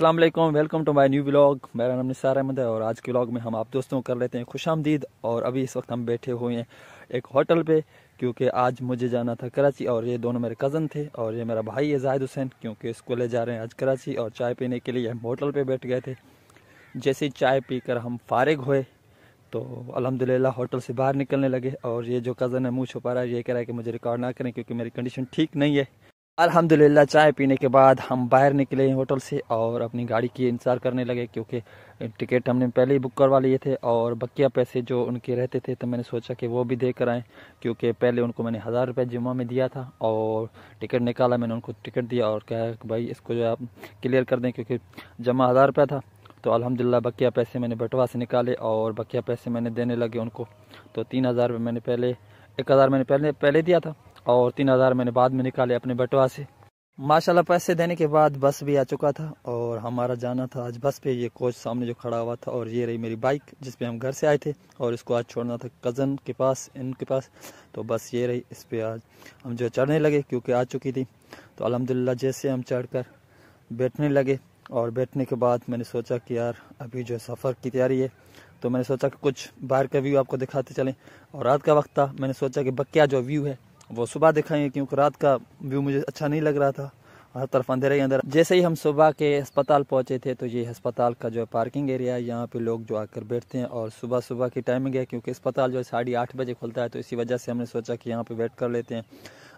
अल्लाम welcome to my new blog मेरा नाम निसार अहमद है और आज के ब्लॉग में हम आप दोस्तों कर लेते हैं खुश आमदीद और अभी इस वक्त हम बैठे हुए हैं एक होटल पे क्योंकि आज मुझे जाना था कराची और ये दोनों मेरे कज़न थे और ये मेरा भाई है जाहिद हुसैन क्योंकि इसको ले जा रहे हैं आज कराची और चाय पीने के लिए हम होटल पर बैठ गए थे जैसे चाय पी कर हम फारग हुए तो अलहमदिल्ला होटल से बाहर निकलने लगे और ये जो कज़न है मुँह छुपा रहा है ये कह रहा है कि मुझे रिकॉर्ड ना करें क्योंकि मेरी कंडीशन ठीक नहीं है अल्हम्दुलिल्लाह चाय पीने के बाद हम बाहर निकले होटल से और अपनी गाड़ी की इंतज़ार करने लगे क्योंकि टिकट हमने पहले ही बुक करवा लिए थे और बकिया पैसे जो उनके रहते थे तो मैंने सोचा कि वो भी दे कर आएँ क्योंकि पहले उनको मैंने हज़ार रुपये जुम्मा में दिया था और टिकट निकाला मैंने उनको टिकट दिया और कहा कि भाई इसको जो आप क्लियर कर दें क्योंकि जमा हज़ार रुपया था तो अलहमदिल्ला बकिया पैसे मैंने बटवा से निकाले और बकिया पैसे मैंने देने लगे उनको तो तीन हज़ार मैंने पहले एक हज़ार मैंने पहले पहले दिया था और तीन हज़ार मैंने बाद में निकाले अपने बटवा से माशाल्लाह पैसे देने के बाद बस भी आ चुका था और हमारा जाना था आज बस पे ये कोच सामने जो खड़ा हुआ था और ये रही मेरी बाइक जिस पे हम घर से आए थे और इसको आज छोड़ना था कज़न के पास इनके पास तो बस ये रही इस पे आज हम जो चढ़ने लगे क्योंकि आ चुकी थी तो अलहमदिल्ला जैसे हम चढ़ कर बैठने लगे और बैठने के बाद मैंने सोचा कि यार अभी जो सफ़र की तैयारी है तो मैंने सोचा कि कुछ बाहर का व्यू आपको दिखाते चलें और रात का वक्त था मैंने सोचा कि बकिया जो व्यू है वो सुबह दिखाएंगे क्योंकि रात का व्यू मुझे अच्छा नहीं लग रहा था हर तरफ अंधेरे अंदर जैसे ही हम सुबह के अस्पताल पहुंचे थे तो ये अस्पताल का जो है पार्किंग एरिया है यहाँ पे लोग जो आकर बैठते हैं और सुबह सुबह की टाइमिंग है क्योंकि अस्पताल जो है साढ़े आठ बजे खुलता है तो इसी वजह से हमने सोचा कि यहाँ पे वेट कर लेते हैं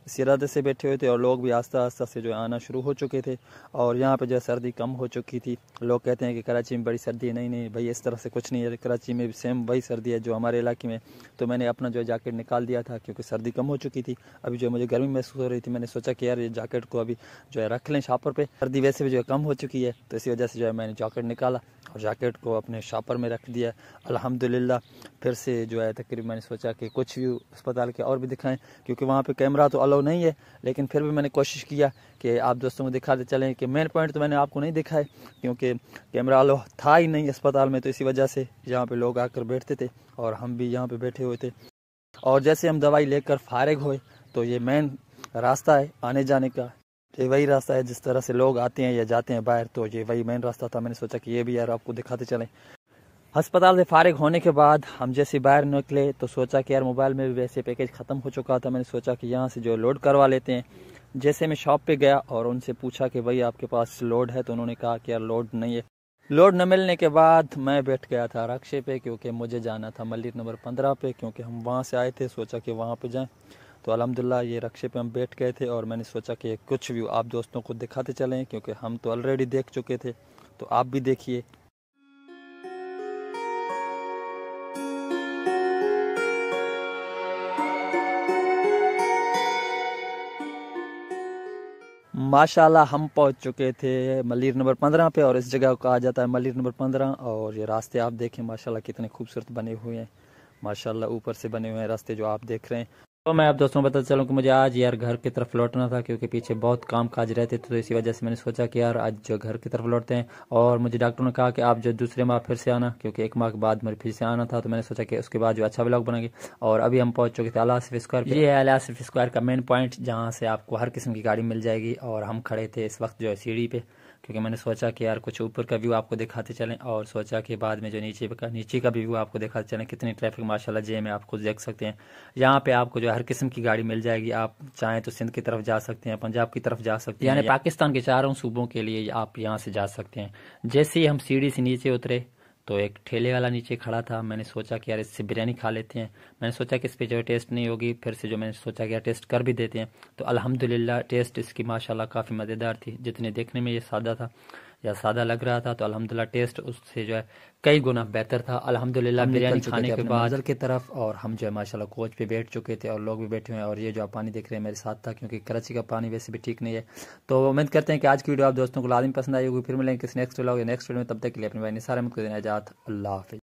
सिरादे से बैठे हुए थे और लोग भी आस्ता आस्ता से जो आना शुरू हो चुके थे और यहाँ पे जो है सर्दी कम हो चुकी थी लोग कहते हैं कि कराची में बड़ी सर्दी है नहीं नहीं भाई इस तरह से कुछ नहीं है कराची में भी सेम वही सर्दी है जो हमारे इलाके में तो मैंने अपना जो है जैकेट निकाल दिया था क्योंकि सर्दी कम हो चुकी थी अभी जो मुझे गर्मी महसूस हो रही थी मैंने सोचा कि यार ये जैकेट को अभी जो है रख लें शापर पर सर्दी वैसे भी जो है कम हो चुकी है तो इसी वजह से जो है मैंने जैकेट निकाला और जैकेट को अपने शापर में रख दिया अलहमदिल्ला फिर से जो है तकरीबन मैंने सोचा कि कुछ भी अस्पताल के और भी दिखाएँ क्योंकि वहाँ पर कैमरा तो अलग अलाउ नहीं है लेकिन फिर भी मैंने कोशिश किया कि आप दोस्तों को दिखाते चलें कि मेन पॉइंट तो मैंने आपको नहीं दिखाए क्योंकि कैमरा अलाउ था ही नहीं अस्पताल में तो इसी वजह से यहाँ पर लोग आकर बैठते थे और हम भी यहाँ पर बैठे हुए थे और जैसे हम दवाई लेकर फारग हुए तो ये मेन रास्ता है आने जाने का ये वही रास्ता है जिस तरह से लोग आते हैं या जाते हैं बाहर तो ये वही मेन रास्ता था मैंने सोचा कि ये भी यार आपको दिखाते चलें अस्पताल से फारिग होने के बाद हम जैसे बाहर निकले तो सोचा कि यार मोबाइल में भी वैसे पैकेज ख़त्म हो चुका था मैंने सोचा कि यहाँ से जो लोड करवा लेते हैं जैसे मैं शॉप पे गया और उनसे पूछा कि भाई आपके पास लोड है तो उन्होंने कहा कि यार लोड नहीं है लोड न मिलने के बाद मैं बैठ गया था रक्शे पे क्योंकि मुझे जाना था मल्लिक नंबर पंद्रह पे क्योंकि हम वहाँ से आए थे सोचा कि वहाँ पर जाएँ तो अलहमदिल्ला ये रक्शे पे हम बैठ गए थे और मैंने सोचा कि कुछ व्यू आप दोस्तों को दिखाते चलें क्योंकि हम तो ऑलरेडी देख चुके थे तो आप भी देखिए माशाल्लाह हम पहुंच चुके थे मलिर नंबर पंद्रह पे और इस जगह को कहा जाता है मलिर नंबर पंद्रह और ये रास्ते आप देखें माशाल्लाह कितने खूबसूरत बने हुए हैं माशाल्लाह ऊपर से बने हुए हैं रास्ते जो आप देख रहे हैं तो मैं आप दोस्तों को बता चलूँ कि मुझे आज यार घर की तरफ लौटना था क्योंकि पीछे बहुत काम काज रहते थे तो इसी वजह से मैंने सोचा कि यार आज जो घर की तरफ लौटते हैं और मुझे डॉक्टर ने कहा कि आप जो दूसरे माह फिर से आना क्योंकि एक माह के बाद मेरे फिर से आना था तो मैंने सोचा कि उसके बाद जो अच्छा ब्लॉग बनाएंगे और अभी हम पहुँच चुके थे अलासिफ स्क्वायर ये है अलासिफ स्क्वायर का मेन पॉइंट जहाँ से आपको हर किस्म की गाड़ी मिल जाएगी और हम खड़े थे इस वक्त जो है सीढ़ी पर क्योंकि मैंने सोचा कि यार कुछ ऊपर का व्यू आपको दिखाते चलें और सोचा कि बाद में जो नीचे का नीचे का भी व्यू आपको दिखाते चलें कितनी ट्रैफिक माशाल्लाह जे में आप खुद देख सकते हैं यहाँ पे आपको जो हर किस्म की गाड़ी मिल जाएगी आप चाहें तो सिंध की तरफ जा सकते हैं पंजाब की तरफ जा सकते हैं यानी पाकिस्तान के चारों सूबों के लिए आप यहाँ से जा सकते हैं जैसे ही हम सीढ़ी से नीचे उतरे तो एक ठेले वाला नीचे खड़ा था मैंने सोचा कि यार इससे बिरयानी खा लेते हैं मैंने सोचा कि इस पर जो टेस्ट नहीं होगी फिर से जो मैंने सोचा कि यार टेस्ट कर भी देते हैं तो अलहमदिल्ला टेस्ट इसकी माशाल्लाह काफ़ी मज़ेदार थी जितने देखने में ये सादा था या सादा लग रहा था तो अलहमदिल्ला टेस्ट उससे जो है कई गुना बेहतर था अलहमदिल्ला बिरयानी खाने के बाद की तरफ और हम जो है माशाल्लाह कोच पे बैठ चुके थे और लोग भी बैठे हुए हैं और ये जो आप पानी देख रहे हैं मेरे साथ था क्योंकि कराची का पानी वैसे भी ठीक नहीं है तो उम्मीद करते हैं कि आज की वीडियो आप दोस्तों को लाजमी पसंद आई होगी फिर मिलेंगे किसी नेक्स्ट वीडियो नेक्स्ट वीडियो में तब तक के लिए अपने भाई निसारा मुझको देना जात अल्लाह हाफि